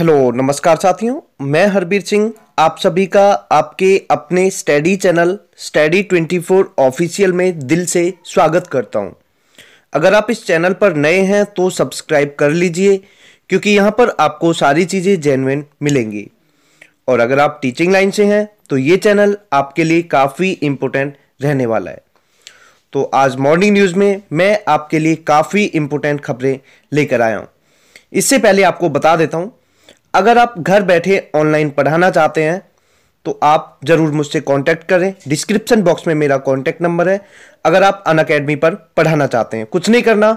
hello नमस्कार साथियों मैं हरबीर सिंह आप सभी का आपके अपने स्टडी चैनल स्टडी 24 ऑफिशियल में दिल से स्वागत करता हूं अगर आप इस चैनल पर नए हैं तो सब्सक्राइब कर लीजिए क्योंकि यहां पर आपको सारी चीज़ें जेनविन मिलेंगी और अगर आप टीचिंग लाइन से हैं तो ये चैनल आपके लिए काफ़ी इम्पोर्टेंट रहने वाला है तो आज मॉर्निंग न्यूज़ में मैं आपके लिए काफ़ी इम्पोर्टेंट खबरें लेकर आया हूँ इससे पहले आपको बता देता हूँ अगर आप घर बैठे ऑनलाइन पढ़ाना चाहते हैं तो आप ज़रूर मुझसे कांटेक्ट करें डिस्क्रिप्शन बॉक्स में मेरा कांटेक्ट नंबर है अगर आप अन अकेडमी पर पढ़ाना चाहते हैं कुछ नहीं करना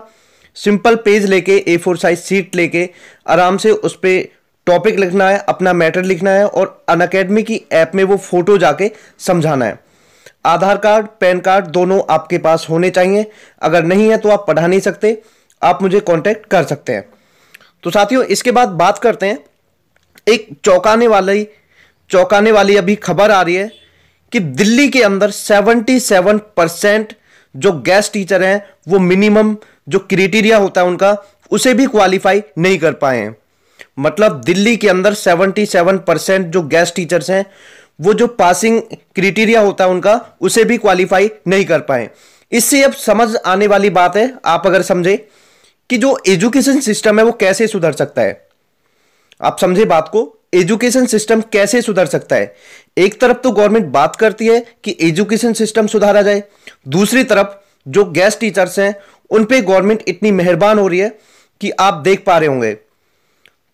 सिंपल पेज लेके ए फोर साइज सीट लेके आराम से उस पर टॉपिक लिखना है अपना मैटर लिखना है और अन अकेडमी की ऐप में वो फ़ोटो जाके समझाना है आधार कार्ड पैन कार्ड दोनों आपके पास होने चाहिए अगर नहीं है तो आप पढ़ा नहीं सकते आप मुझे कांटेक्ट कर सकते हैं तो साथियों इसके बाद बात करते हैं एक चौंकाने वाली चौंकाने वाली अभी खबर आ रही है कि दिल्ली के अंदर 77 परसेंट जो गेस्ट टीचर हैं वो मिनिमम जो क्रिटेरिया होता है उनका उसे भी क्वालिफाई नहीं कर पाए हैं मतलब दिल्ली के अंदर 77 परसेंट जो गेस्ट टीचर्स हैं वो जो पासिंग क्रिटेरिया होता है उनका उसे भी क्वालिफाई नहीं कर पाए इससे अब समझ आने वाली बात है आप अगर समझे कि जो एजुकेशन सिस्टम है वो कैसे सुधर सकता है आप समझे बात को एजुकेशन सिस्टम कैसे सुधर सकता है एक तरफ तो गवर्नमेंट बात करती है कि एजुकेशन सिस्टम सुधारा जाए दूसरी तरफ जो गेस्ट टीचर्स हैं उन पे गवर्नमेंट इतनी मेहरबान हो रही है कि आप देख पा रहे होंगे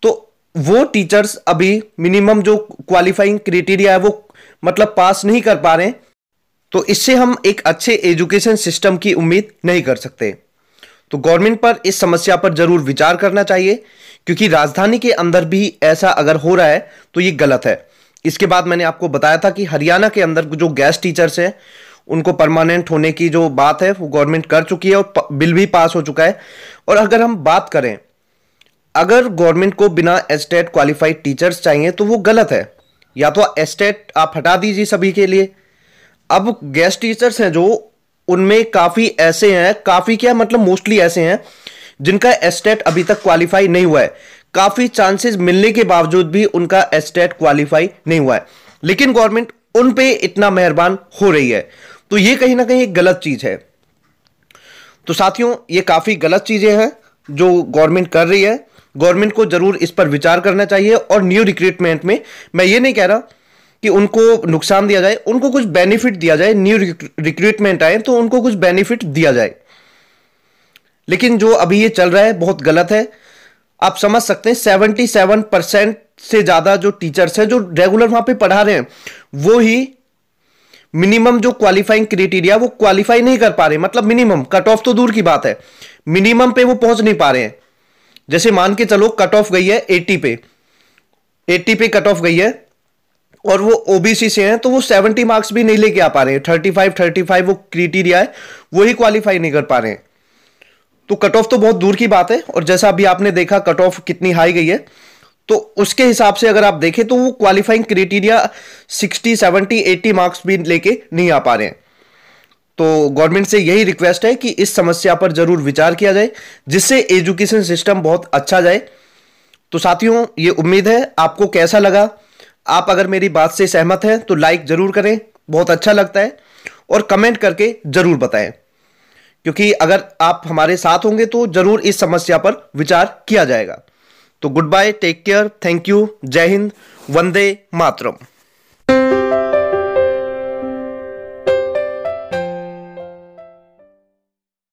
तो वो टीचर्स अभी मिनिमम जो क्वालिफाइंग क्राइटेरिया है वो मतलब पास नहीं कर पा रहे तो इससे हम एक अच्छे एजुकेशन सिस्टम की उम्मीद नहीं कर सकते तो गवर्नमेंट पर इस समस्या पर ज़रूर विचार करना चाहिए क्योंकि राजधानी के अंदर भी ऐसा अगर हो रहा है तो ये गलत है इसके बाद मैंने आपको बताया था कि हरियाणा के अंदर जो गैस टीचर्स हैं उनको परमानेंट होने की जो बात है वो गवर्नमेंट कर चुकी है और बिल भी पास हो चुका है और अगर हम बात करें अगर गवर्नमेंट को बिना एस्टेट क्वालिफाइड टीचर्स चाहिए तो वो गलत है या तो एस्टेट आप हटा दीजिए सभी के लिए अब गेस्ट टीचर्स हैं जो उनमें काफ़ी ऐसे हैं काफ़ी क्या मतलब मोस्टली ऐसे हैं जिनका एस्टेट अभी तक क्वालिफाई नहीं हुआ है काफी चांसेस मिलने के बावजूद भी उनका एस्टेट क्वालिफाई नहीं हुआ है लेकिन गवर्नमेंट उन पे इतना मेहरबान हो रही है तो ये कहीं ना कहीं गलत चीज है तो साथियों ये काफी गलत चीजें हैं जो गवर्नमेंट कर रही है गवर्नमेंट को जरूर इस पर विचार करना चाहिए और न्यू रिक्रूटमेंट में मैं ये नहीं कह रहा कि उनको नुकसान दिया जाए उनको कुछ बेनिफिट दिया जाए न्यू रिक्रूटमेंट आए तो उनको कुछ बेनिफिट दिया जाए लेकिन जो अभी ये चल रहा है बहुत गलत है आप समझ सकते हैं सेवेंटी सेवन परसेंट से ज़्यादा जो टीचर्स हैं जो रेगुलर वहां पे पढ़ा रहे हैं वो ही मिनिमम जो क्वालिफाइंग क्रिटेरिया वो क्वालिफाई नहीं कर पा रहे मतलब मिनिमम कट ऑफ तो दूर की बात है मिनिमम पे वो पहुंच नहीं पा रहे हैं जैसे मान के चलो कट ऑफ गई है एट्टी पे एट्टी पे कट ऑफ गई है और वो ओबीसी से हैं तो वो सेवेंटी मार्क्स भी नहीं लेके आ पा रहे हैं थर्टी फाइव थर्टी फाइव वो क्रिटेरिया है वही क्वालिफाई नहीं कर पा रहे हैं तो कट ऑफ तो बहुत दूर की बात है और जैसा अभी आपने देखा कट ऑफ कितनी हाई गई है तो उसके हिसाब से अगर आप देखें तो वो क्वालिफाइंग क्राइटेरिया 60, 70, 80 मार्क्स भी लेके नहीं आ पा रहे हैं तो गवर्नमेंट से यही रिक्वेस्ट है कि इस समस्या पर जरूर विचार किया जाए जिससे एजुकेशन सिस्टम बहुत अच्छा जाए तो साथियों ये उम्मीद है आपको कैसा लगा आप अगर मेरी बात से सहमत हैं तो लाइक ज़रूर करें बहुत अच्छा लगता है और कमेंट करके ज़रूर बताएं क्योंकि अगर आप हमारे साथ होंगे तो जरूर इस समस्या पर विचार किया जाएगा तो good bye take care thank you Jai Hind Vande Mataram